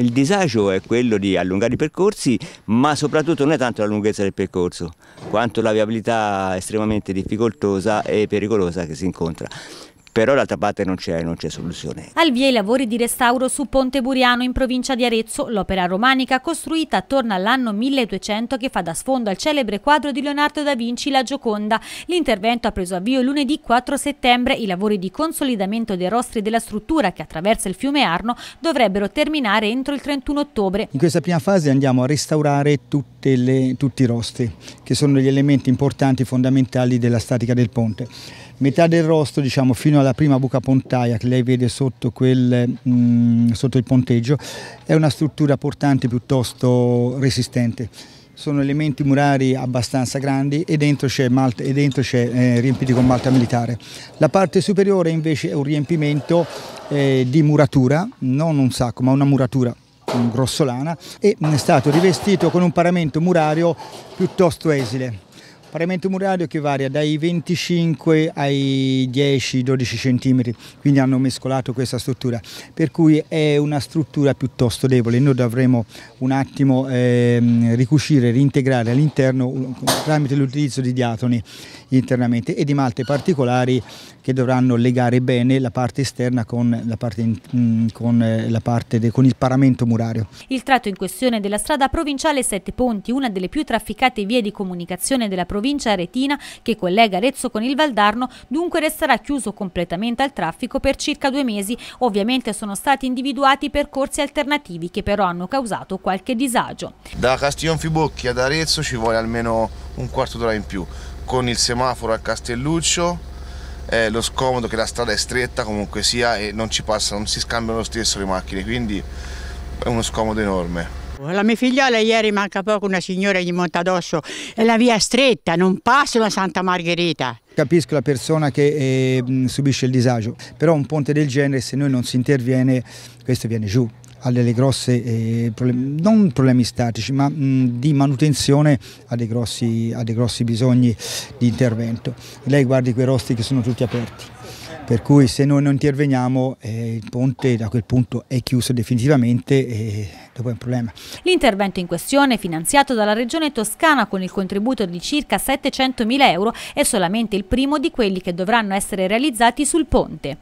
Il disagio è quello di allungare i percorsi, ma soprattutto non è tanto la lunghezza del percorso, quanto la viabilità estremamente difficoltosa e pericolosa che si incontra però d'altra parte non c'è, soluzione. Al via i lavori di restauro su Ponte Buriano in provincia di Arezzo, l'opera romanica costruita attorno all'anno 1200 che fa da sfondo al celebre quadro di Leonardo da Vinci La Gioconda. L'intervento ha preso avvio lunedì 4 settembre, i lavori di consolidamento dei rostri della struttura che attraversa il fiume Arno dovrebbero terminare entro il 31 ottobre. In questa prima fase andiamo a restaurare tutto tutte le, tutti i rostri, che sono gli elementi importanti, fondamentali della statica del ponte. Metà del rostro, diciamo, fino alla prima buca pontaia che lei vede sotto, quel, mh, mm, sotto il ponteggio, è una struttura portante piuttosto resistente sono elementi murari abbastanza grandi e dentro c'è, eh, riempiti con malta militare. La parte superiore invece è un riempimento eh, di muratura, non un sacco ma una muratura grossolana, e è stato rivestito con un paramento murario piuttosto esile. Paramento murario che varia dai 25 ai 10-12 cm, quindi hanno mescolato questa struttura, per cui è una struttura piuttosto debole, noi dovremo un attimo ehm, ricucire, reintegrare all'interno tramite l'utilizzo di diatoni internamente e di malte particolari che dovranno legare bene la parte esterna con, la parte, mm, con, eh, la parte de, con il paramento murario. Il tratto in questione della strada provinciale Sette Ponti, una delle più trafficate vie di comunicazione della provincia, provincia aretina che collega Arezzo con il Valdarno, dunque resterà chiuso completamente al traffico per circa due mesi. Ovviamente sono stati individuati percorsi alternativi che però hanno causato qualche disagio. Da Castiglionfibocchi ad Arezzo ci vuole almeno un quarto d'ora in più, con il semaforo a Castelluccio eh, lo scomodo che la strada è stretta comunque sia e non ci passa, non si scambiano lo stesso le macchine, quindi è uno scomodo enorme. La mia figliola ieri manca poco una signora gli monta addosso e la via stretta, non passo la Santa Margherita. Capisco la persona che eh, subisce il disagio, però un ponte del genere se noi non si interviene questo viene giù ha delle grosse, eh, problemi, non problemi statici, ma mh, di manutenzione ha dei, grossi, ha dei grossi bisogni di intervento. Lei guardi quei rosti che sono tutti aperti per cui se noi non interveniamo eh, il ponte da quel punto è chiuso definitivamente e dopo è un problema. L'intervento in questione, finanziato dalla Regione Toscana con il contributo di circa 700.000 euro, è solamente il primo di quelli che dovranno essere realizzati sul ponte.